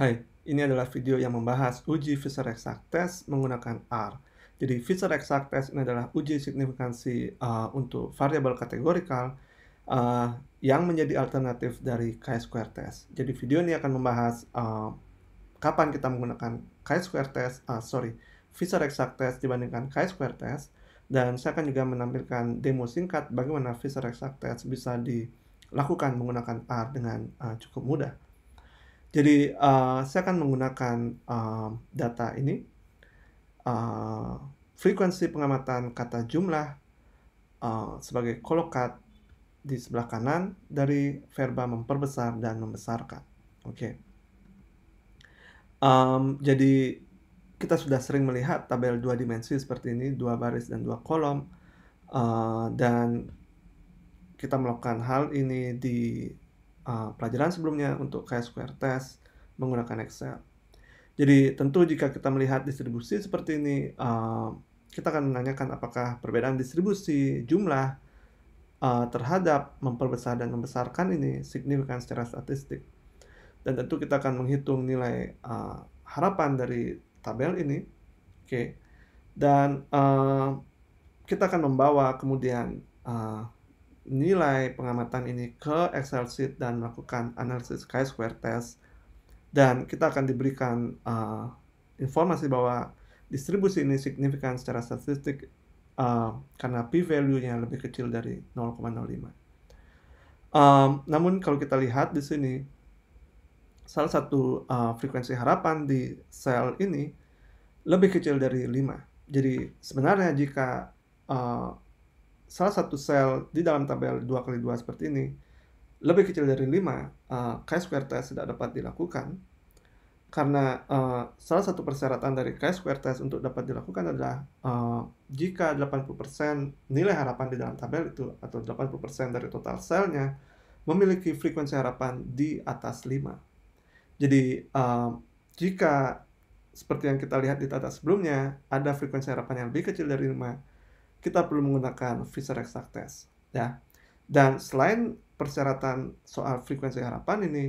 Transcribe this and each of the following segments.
Hai, ini adalah video yang membahas uji Fisher Exact Test menggunakan R. Jadi Fisher Exact Test ini adalah uji signifikansi uh, untuk variabel kategorikal uh, yang menjadi alternatif dari chi-square test. Jadi video ini akan membahas uh, kapan kita menggunakan chi-square test, uh, sorry, Fisher Exact Test dibandingkan chi-square test. Dan saya akan juga menampilkan demo singkat bagaimana Fisher Exact Test bisa dilakukan menggunakan R dengan uh, cukup mudah. Jadi uh, saya akan menggunakan uh, data ini, uh, frekuensi pengamatan kata jumlah uh, sebagai kolokat di sebelah kanan dari verba memperbesar dan membesarkan. Oke. Okay. Um, jadi kita sudah sering melihat tabel dua dimensi seperti ini, dua baris dan dua kolom, uh, dan kita melakukan hal ini di uh, pelajaran sebelumnya untuk kayak square test menggunakan Excel. Jadi tentu jika kita melihat distribusi seperti ini, uh, kita akan menanyakan apakah perbedaan distribusi jumlah uh, terhadap memperbesar dan membesarkan ini signifikan secara statistik. Dan tentu kita akan menghitung nilai uh, harapan dari tabel ini. Oke. Okay. Dan uh, kita akan membawa kemudian uh, nilai pengamatan ini ke Excel sheet dan melakukan analisis chi-square test dan kita akan diberikan uh, informasi bahwa distribusi ini signifikan secara statistik uh, karena p-value-nya lebih kecil dari 0,05. Um, namun kalau kita lihat di sini salah satu uh, frekuensi harapan di sel ini lebih kecil dari 5. Jadi sebenarnya jika uh, salah satu sel di dalam tabel 2 kali 2 seperti ini lebih kecil dari 5, uh, eh, chi-square test tidak dapat dilakukan karena uh, salah satu persyaratan dari chi-square test untuk dapat dilakukan adalah uh, jika 80% nilai harapan di dalam tabel itu atau 80% dari total selnya memiliki frekuensi harapan di atas 5. Jadi uh, jika seperti yang kita lihat di tata sebelumnya ada frekuensi harapan yang lebih kecil dari 5, kita perlu menggunakan Fisher Exact Test ya. Dan selain persyaratan soal frekuensi harapan ini,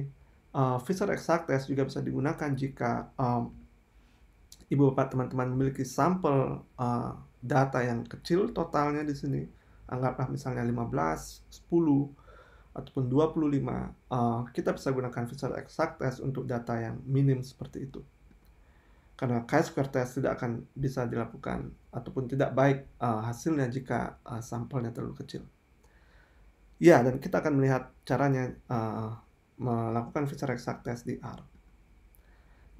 uh, eh, Fisher Exact Test juga bisa digunakan jika um, ibu bapak teman-teman memiliki sampel uh, data yang kecil totalnya di sini, anggaplah misalnya 15, 10 ataupun 25, uh, eh, kita bisa gunakan Fisher Exact Test untuk data yang minim seperti itu karena chi-square test tidak akan bisa dilakukan ataupun tidak baik uh, hasilnya jika uh, sampelnya terlalu kecil. Ya, dan kita akan melihat caranya uh, melakukan feature exact test di R.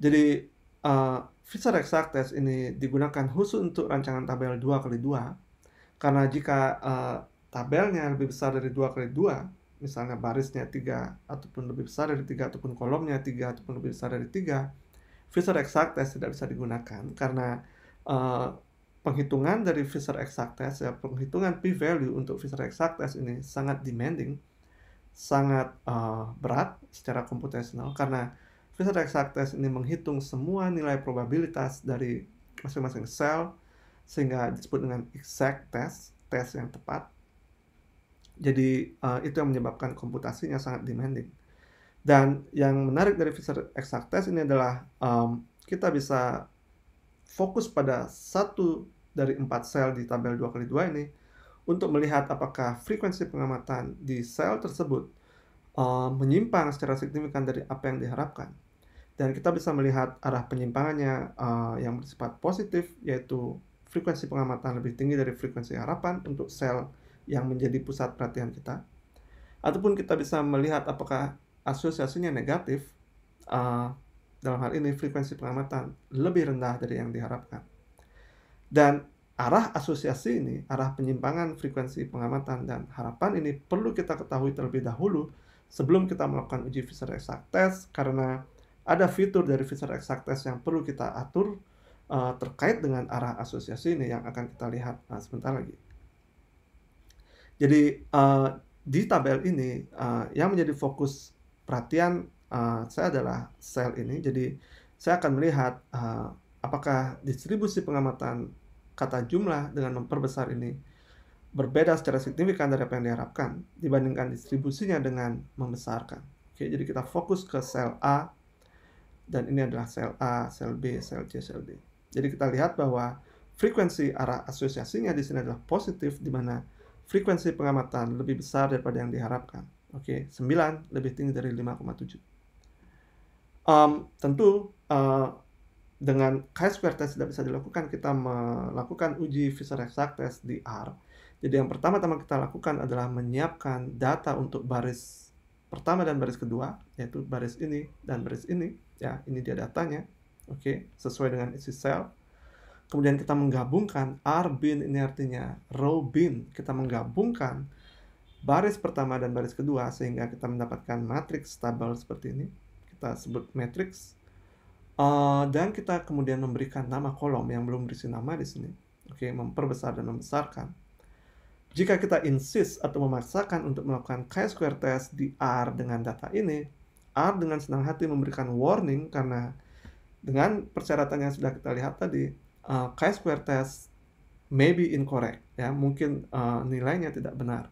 Jadi, uh, feature exact test ini digunakan khusus untuk rancangan tabel 2 kali 2 karena jika uh, tabelnya lebih besar dari 2 kali 2 misalnya barisnya 3 ataupun lebih besar dari 3 ataupun kolomnya 3 ataupun lebih besar dari 3, Fisher exact test tidak bisa digunakan karena uh, penghitungan dari Fisher exact test ya penghitungan p value untuk Fisher exact test ini sangat demanding sangat uh, berat secara komputasional karena Fisher exact test ini menghitung semua nilai probabilitas dari masing-masing sel sehingga disebut dengan exact test tes yang tepat jadi uh, itu yang menyebabkan komputasinya sangat demanding dan yang menarik dari Fisher exact test ini adalah um, kita bisa fokus pada satu dari empat sel di tabel 2x2 ini untuk melihat apakah frekuensi pengamatan di sel tersebut um, menyimpang secara signifikan dari apa yang diharapkan. Dan kita bisa melihat arah penyimpangannya uh, yang bersifat positif, yaitu frekuensi pengamatan lebih tinggi dari frekuensi harapan untuk sel yang menjadi pusat perhatian kita. Ataupun kita bisa melihat apakah asosiasinya negatif, uh, dalam hal ini frekuensi pengamatan lebih rendah dari yang diharapkan. Dan arah asosiasi ini, arah penyimpangan frekuensi pengamatan dan harapan ini perlu kita ketahui terlebih dahulu sebelum kita melakukan uji Fisher Exact Test karena ada fitur dari Fisher Exact Test yang perlu kita atur uh, terkait dengan arah asosiasi ini yang akan kita lihat uh, sebentar lagi. Jadi uh, di tabel ini uh, yang menjadi fokus perhatian uh, saya adalah sel ini. Jadi saya akan melihat uh, apakah distribusi pengamatan kata jumlah dengan memperbesar ini berbeda secara signifikan dari apa yang diharapkan dibandingkan distribusinya dengan membesarkan. Oke, jadi kita fokus ke sel A dan ini adalah sel A, sel B, sel C, sel D. Jadi kita lihat bahwa frekuensi arah asosiasinya di sini adalah positif di mana frekuensi pengamatan lebih besar daripada yang diharapkan. Oke, okay, 9 lebih tinggi dari 5,7. Um, tentu uh, dengan chi-square test tidak bisa dilakukan, kita melakukan uji Fisher-Exact test di R. Jadi yang pertama-tama kita lakukan adalah menyiapkan data untuk baris pertama dan baris kedua, yaitu baris ini dan baris ini. Ya, ini dia datanya. Oke, okay, sesuai dengan isi sel. Kemudian kita menggabungkan R bin ini artinya row bin. Kita menggabungkan baris pertama dan baris kedua sehingga kita mendapatkan matriks tabel seperti ini. Kita sebut matriks uh, dan kita kemudian memberikan nama kolom yang belum berisi nama di sini. Oke, okay, memperbesar dan membesarkan. Jika kita insist atau memaksakan untuk melakukan chi-square test di R dengan data ini, R dengan senang hati memberikan warning karena dengan persyaratan yang sudah kita lihat tadi, uh, chi-square test maybe incorrect, ya mungkin uh, nilainya tidak benar.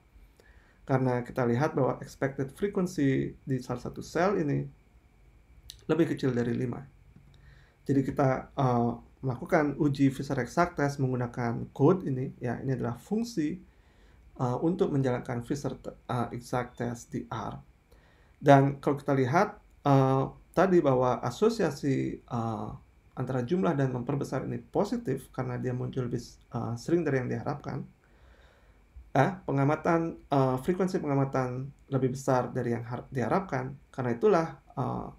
Karena kita lihat bahwa expected frequency di salah satu sel ini lebih kecil dari 5. Jadi kita uh, melakukan uji Fisher exact test menggunakan code ini, ya ini adalah fungsi uh, untuk menjalankan Fisher uh, exact test di R. Dan kalau kita lihat uh, tadi bahwa asosiasi uh, antara jumlah dan memperbesar ini positif karena dia muncul lebih uh, sering dari yang diharapkan Ah, eh, pengamatan uh, frekuensi pengamatan lebih besar dari yang diharapkan. Karena itulah uh,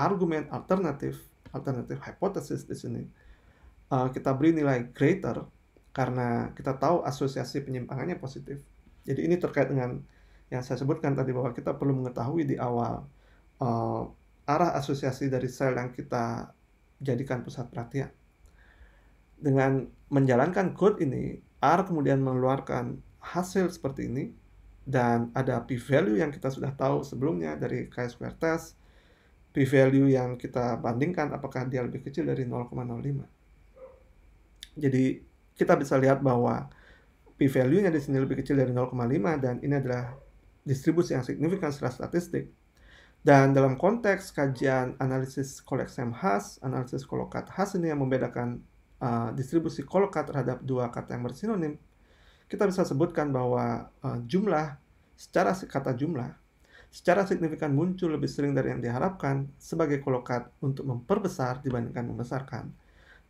argumen alternatif alternatif hipotesis di sini uh, kita beri nilai greater karena kita tahu asosiasi penyimpangannya positif. Jadi ini terkait dengan yang saya sebutkan tadi bahwa kita perlu mengetahui di awal uh, arah asosiasi dari sel yang kita jadikan pusat perhatian. Dengan menjalankan code ini, R kemudian mengeluarkan hasil seperti ini dan ada p-value yang kita sudah tahu sebelumnya dari chi-square test, p-value yang kita bandingkan apakah dia lebih kecil dari 0,05. Jadi kita bisa lihat bahwa p-value-nya di sini lebih kecil dari 0,5 dan ini adalah distribusi yang signifikan secara statistik. Dan dalam konteks kajian analisis koleksem khas, analisis kolokat khas ini yang membedakan uh, distribusi kolokat terhadap dua kata yang bersinonim, kita bisa sebutkan bahwa eh, jumlah secara kata jumlah secara signifikan muncul lebih sering dari yang diharapkan sebagai kolokat untuk memperbesar dibandingkan membesarkan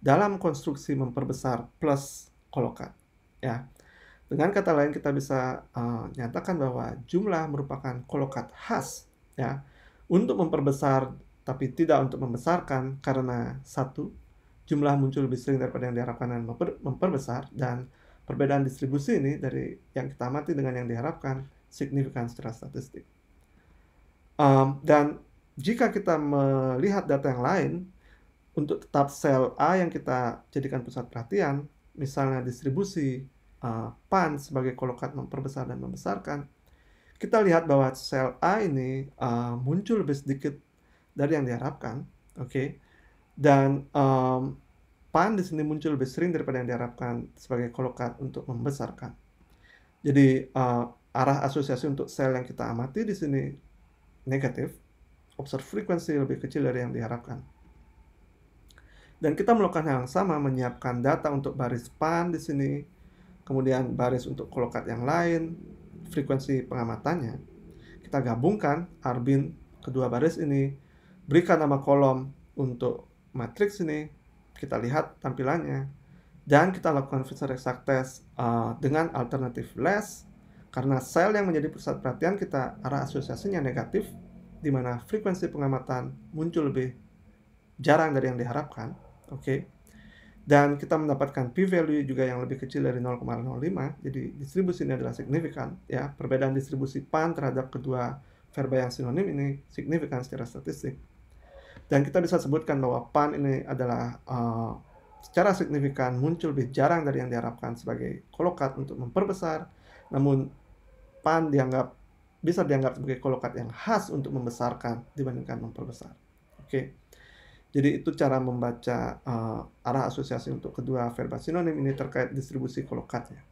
dalam konstruksi memperbesar plus kolokat ya dengan kata lain kita bisa uh, nyatakan bahwa jumlah merupakan kolokat khas ya untuk memperbesar tapi tidak untuk membesarkan karena satu jumlah muncul lebih sering daripada yang diharapkan dan memperbesar dan Perbedaan distribusi ini dari yang kita amati dengan yang diharapkan signifikan secara statistik. Um, dan jika kita melihat data yang lain, untuk tetap sel A yang kita jadikan pusat perhatian, misalnya distribusi uh, ehm, PAN sebagai kolokat memperbesar dan membesarkan, kita lihat bahwa sel A ini uh, muncul lebih sedikit dari yang diharapkan, oke, okay? dan um, pan di sini muncul lebih sering daripada yang diharapkan sebagai kolokat untuk membesarkan. Jadi uh, arah asosiasi untuk sel yang kita amati di sini negatif, observe frekuensi lebih kecil dari yang diharapkan. Dan kita melakukan hal yang sama, menyiapkan data untuk baris pan di sini, kemudian baris untuk kolokat yang lain, frekuensi pengamatannya. Kita gabungkan arbin kedua baris ini, berikan nama kolom untuk matriks ini, kita lihat tampilannya dan kita lakukan feature exact test uh, dengan alternatif less karena sel yang menjadi pusat perhatian kita arah asosiasinya negatif di mana frekuensi pengamatan muncul lebih jarang dari yang diharapkan oke okay? dan kita mendapatkan p value juga yang lebih kecil dari 0,05 jadi distribusi ini adalah signifikan ya perbedaan distribusi pan terhadap kedua verba yang sinonim ini signifikan secara statistik dan kita bisa sebutkan bahwa PAN ini adalah uh, secara signifikan muncul lebih jarang dari yang diharapkan sebagai kolokat untuk memperbesar, namun PAN dianggap bisa dianggap sebagai kolokat yang khas untuk membesarkan dibandingkan memperbesar. Oke. Okay. Jadi itu cara membaca uh, arah asosiasi untuk kedua verba sinonim ini terkait distribusi kolokatnya.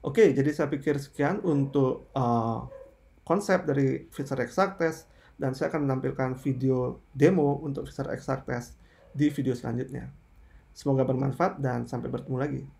Oke, okay, jadi saya pikir sekian untuk uh, konsep dari Fisher Exact Test dan saya akan menampilkan video demo untuk Visor Extract Test di video selanjutnya. Semoga bermanfaat dan sampai bertemu lagi.